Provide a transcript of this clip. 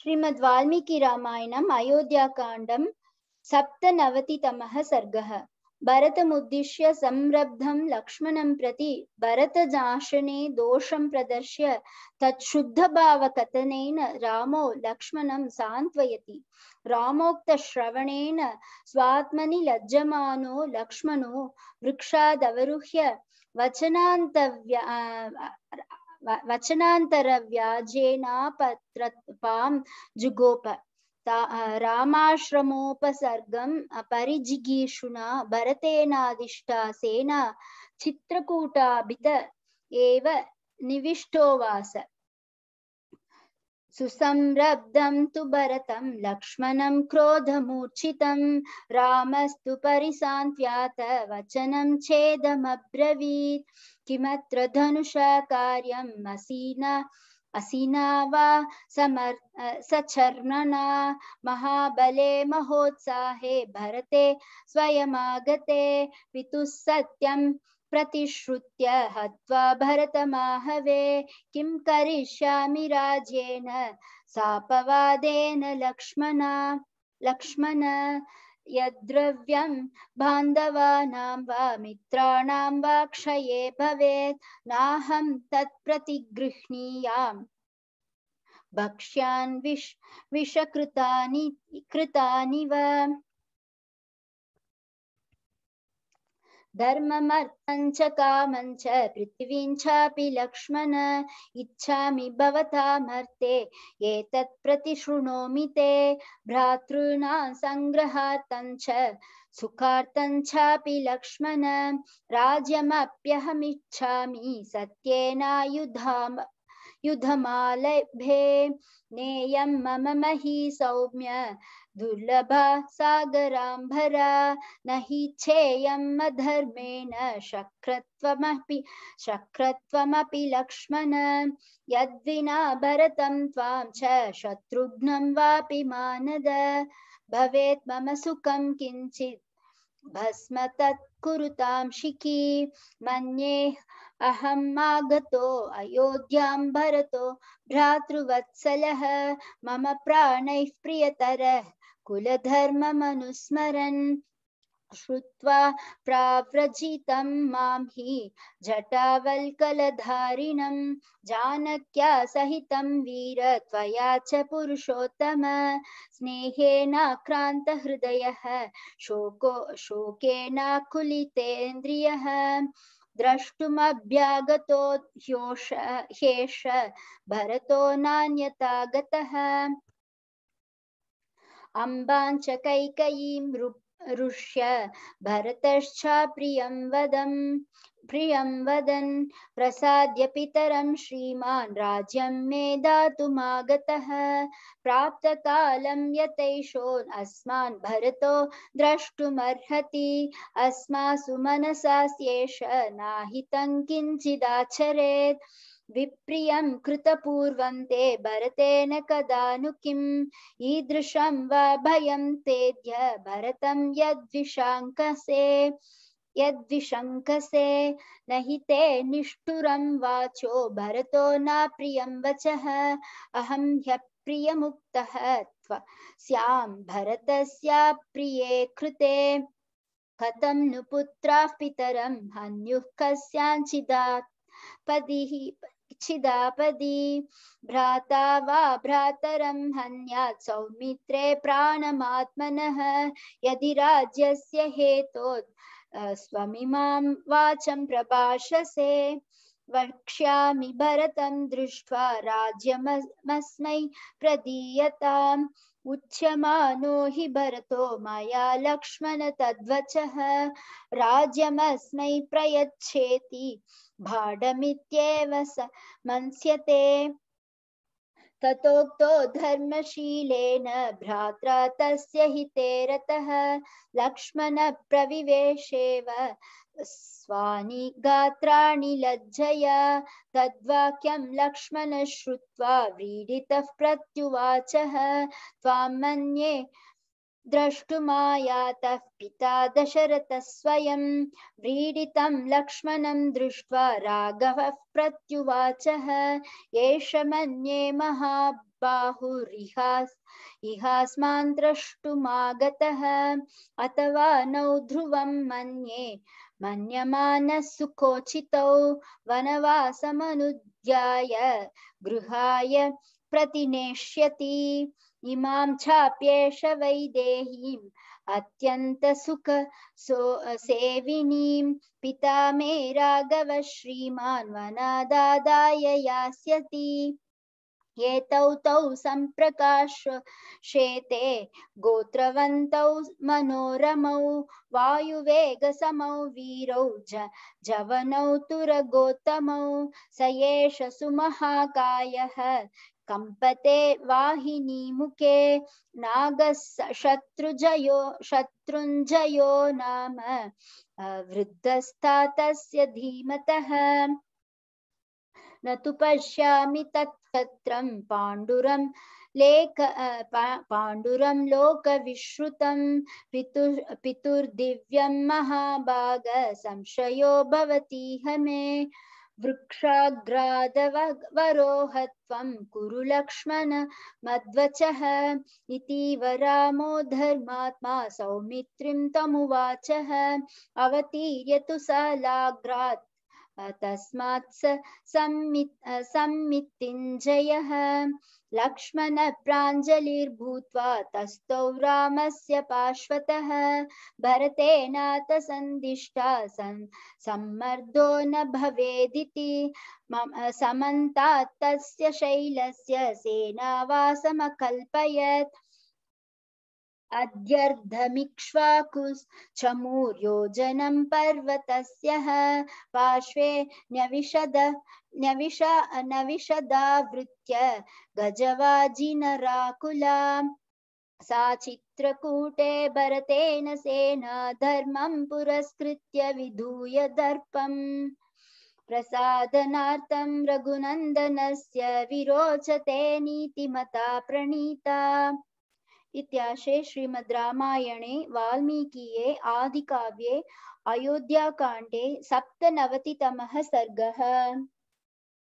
श्रीमद् वाल्मीकि रामायणम् अयोध्याकाण्डं सप्तनवतितमः सर्गः भरतमुद्दिश्य संरब्धं लक्ष्मणं प्रति भरतजाशने दोषं प्रदर्श्य तच्छुद्धभावकथनेन रामो लक्ष्मणं सान्त्वयति रामोक्तश्रवणेन स्वात्मनि लज्जमानो लक्ष्मणो वृक्षादवरुह्य वचनान्तव्य वचनांतर पत्र जुगोप रामाश्रमोपसर्गं परिजिगीषुणा भरतेनादिष्टा सेना चित्रकूटाभित एव निविष्टोवास सुसंरब्धं तु भरतं लक्ष्मणं क्रोधमूर्छितं रामस्तु परिसान्त्यात वचनं छेदमब्रवीत् किमत्र धनुषकार्यम् असीना असीना वा समर् सचर्मणा महाबले महोत्साहे भरते स्वयमागते पितुः सत्यम् प्रतिश्रुत्य हत्वा भरतमाहवे किं करिष्यामि राजेन सापवादेन लक्ष्मणा लक्ष्मण यद्द्रव्यं बान्धवानां वा मित्राणां वा क्षये भवेत् नाहं तत्प्रतिगृह्णीयाम् भक्ष्यान् विष विषकृतानि कृतानि वा धर्ममर्थं च कामं लक्ष्मण इच्छामि भवतामर्थे एतत् प्रतिशृणोमि ते भ्रातॄणां सङ्ग्रहार्थं च लक्ष्मण राज्यमप्यहमिच्छामि सत्येनायुधाम युधमालभे नेयं मम मही सौम्य दुर्लभ सागराम्भरा न हि छेयम् अधर्मेण शक्रत्वमपि शक्रत्वमपि लक्ष्मण यद्विना भरतं त्वां च शत्रुघ्नं वापि मानद भवेत् मम सुखं किञ्चित् भस्म तत्कुरुतां शिखी मन्ये अहम् आगतो अयोध्यां भरतो भ्रातृवत्सलः मम प्राणैः प्रियतरः कुलधर्ममनुस्मरन् श्रुत्वा प्राव्रजितं मां हि जटावल्कलधारिणं जानक्या सहितं वीर त्वया च पुरुषोत्तम स्नेहेनाक्रान्तहृदयः शोको शोकेनाकुलितेन्द्रियः द्रष्टुमभ्यागतो ह्योष ह्येष भरतो नान्यता अम्बाञ्च कैकयीं रुप् ऋष्य भरतश्च प्रियं वदं प्रियं वदन् प्रसाद्य पितरं श्रीमान् राज्यं मे दातुमागतः प्राप्तकालं यतैषोन् अस्मान् भरतो द्रष्टुमर्हति अस्मासु मनसास्येष नाहितं किञ्चिदाचरेत् विप्रियं कृतपूर्वं ते भरतेन कदानु किम् ईदृशं वा भयं तेद्य भरतं यद्विशाङ्कसे यद्विशङ्कसे न हि ते निष्ठुरं वाचो भरतो न प्रियं वचः अहं ह्यप्रियमुक्तः त्व स्यां भरतस्य प्रिये कृते कथं नु पुत्राः पितरं हन्युः कस्याञ्चिदात् पदिः छिदापदी भ्राता वा भ्रातरं हन्यात् सौमित्रे प्राणमात्मनः यदि राज्यस्य हेतोत् स्वमिमां वाचं प्रभाषसे वक्ष्यामि भरतं दृष्ट्वा राज्यमस्मै प्रदीयताम् उच्यमानो हि भरतो मया लक्ष्मण तद्वचः राज्यमस्मै प्रयच्छेति भाडमित्येव स मन्स्यते तथोक्त धर्मशीलेन भ्रात्रा तस्य हिते रतः लक्ष्मणप्रविवेशेव स्वानि गात्राणि लज्जया तद्वाक्यं लक्ष्मणः श्रुत्वा व्रीडितः प्रत्युवाचः त्वां मन्ये द्रष्टुमायातः पिता दशरथः स्वयं व्रीडितं लक्ष्मणं दृष्ट्वा राघवः प्रत्युवाचः एष मन्ये महाबाहुरिहास् अथवा नौ ध्रुव मन्ये मन्यमानः सुकोचितौ वनवासमनुध्याय गृहाय प्रतिनेष्यति इमां चाप्येष वैदेहीं अत्यन्तसुख सो सेविनीं पिता मे राघव श्रीमान् वनादादाय यास्यति एतौ तौ सम्प्रकाशेते गोत्रवन्तौ मनोरमौ वायुवेगसमौ वीरौ ज जवनौ तुरगोतमौ स एष सुमहाकायः वाहिनी मुखे नाग शत्रुजयो शत्रुंजयो नाम वृद्धस्ता तस्य धीमतः न तो पश्यामि तत्कत्रं पाण्डुरं लेख पाण्डुरं लोकविश्रुतं पितु पितुर्दिव्यं महाभाग संशयो भवतीह मे वृक्षाग्रादवरोहत्वं कुरु लक्ष्मण मध्वचः इतीव रामो धर्मात्मा सौमित्रिं तमुवाचः अवतीर्यतु सालाग्रात् लक्ष्मण सम्मित्तिञ्जयः तस्थ राम से पार्श्वतः भरतेनाथ सन्दिष्टा सन् सम्मर्दो न भवेदिति समन्तात् तस्य शैलस्य सेनावासमकल्पयत् अध्यर्धमिक्ष्वाकुश्चमूर्योजनं पर्वत पार्श्वे न्यविशद न्यविश नविशदावृत्य गजवाजिनराकुला सा चित्रकूटे भरतेन सेना धर्मं पुरस्कृत्य विधूय दर्पम् प्रसादनार्थं रघुनन्दनस्य विरोचते नीतिमता प्रणीता इत्याशे श्रीमद् रामायणे वाल्मीकिये आदिकाव्ये अयोध्याकाण्डे सप्तनवतितमः सर्गः